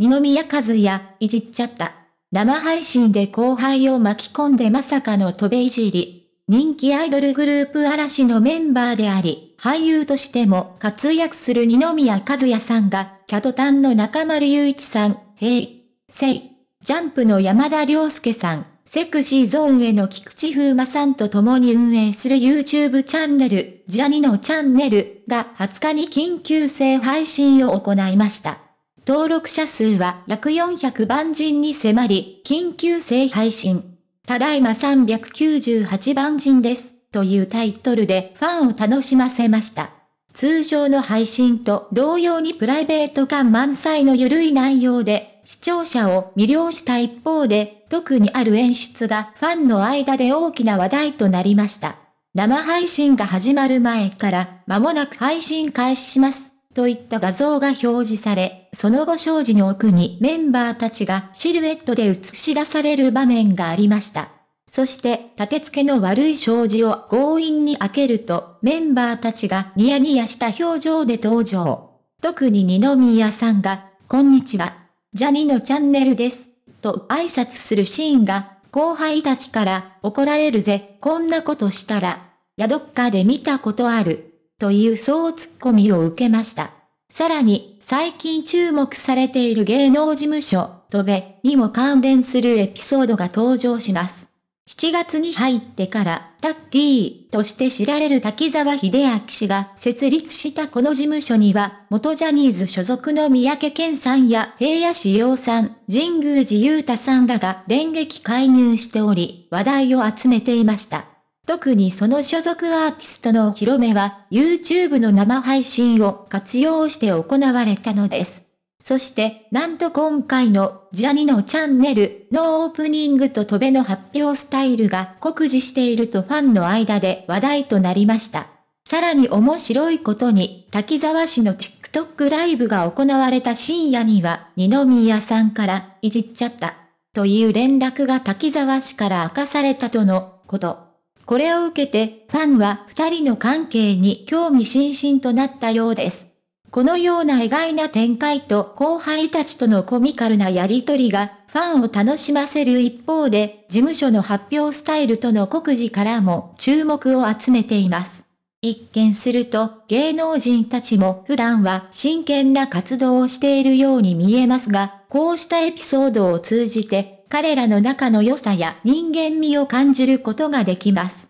二宮和也、いじっちゃった。生配信で後輩を巻き込んでまさかの飛べいじり。人気アイドルグループ嵐のメンバーであり、俳優としても活躍する二宮和也さんが、キャトタンの中丸雄一さん、へい、せい、ジャンプの山田涼介さん、セクシーゾーンへの菊池風磨さんと共に運営する YouTube チャンネル、ジャニのチャンネルが20日に緊急性配信を行いました。登録者数は約400万人に迫り、緊急性配信。ただいま398番人です、というタイトルでファンを楽しませました。通常の配信と同様にプライベート感満載の緩い内容で、視聴者を魅了した一方で、特にある演出がファンの間で大きな話題となりました。生配信が始まる前から、間もなく配信開始します。といった画像が表示され、その後障子の奥にメンバーたちがシルエットで映し出される場面がありました。そして、立て付けの悪い障子を強引に開けると、メンバーたちがニヤニヤした表情で登場。特に二宮さんが、こんにちは。ジャニのチャンネルです。と挨拶するシーンが、後輩たちから、怒られるぜ、こんなことしたら。やどっかで見たことある。というそうツッコミを受けました。さらに、最近注目されている芸能事務所、トベにも関連するエピソードが登場します。7月に入ってから、タッキーとして知られる滝沢秀明氏が設立したこの事務所には、元ジャニーズ所属の三宅健さんや平野志陽さん、神宮寺勇太さんらが電撃介入しており、話題を集めていました。特にその所属アーティストのお披露目は YouTube の生配信を活用して行われたのです。そして、なんと今回のジャニのチャンネルのオープニングと飛べの発表スタイルが酷似しているとファンの間で話題となりました。さらに面白いことに、滝沢氏の TikTok ライブが行われた深夜には、二宮さんから、いじっちゃった、という連絡が滝沢氏から明かされたとのこと。これを受けて、ファンは二人の関係に興味津々となったようです。このような意外な展開と後輩たちとのコミカルなやりとりが、ファンを楽しませる一方で、事務所の発表スタイルとの告示からも注目を集めています。一見すると、芸能人たちも普段は真剣な活動をしているように見えますが、こうしたエピソードを通じて、彼らの仲の良さや人間味を感じることができます。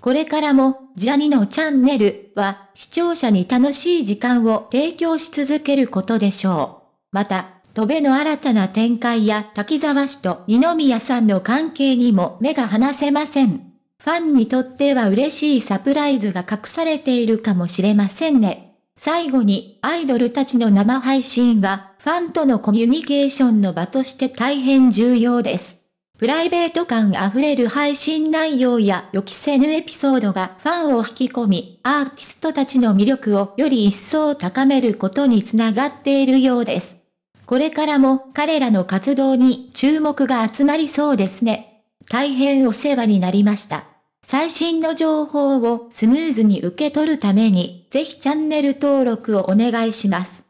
これからも、ジャニのチャンネルは、視聴者に楽しい時間を提供し続けることでしょう。また、戸辺の新たな展開や滝沢氏と二宮さんの関係にも目が離せません。ファンにとっては嬉しいサプライズが隠されているかもしれませんね。最後に、アイドルたちの生配信は、ファンとのコミュニケーションの場として大変重要です。プライベート感あふれる配信内容や予期せぬエピソードがファンを引き込み、アーティストたちの魅力をより一層高めることにつながっているようです。これからも彼らの活動に注目が集まりそうですね。大変お世話になりました。最新の情報をスムーズに受け取るために、ぜひチャンネル登録をお願いします。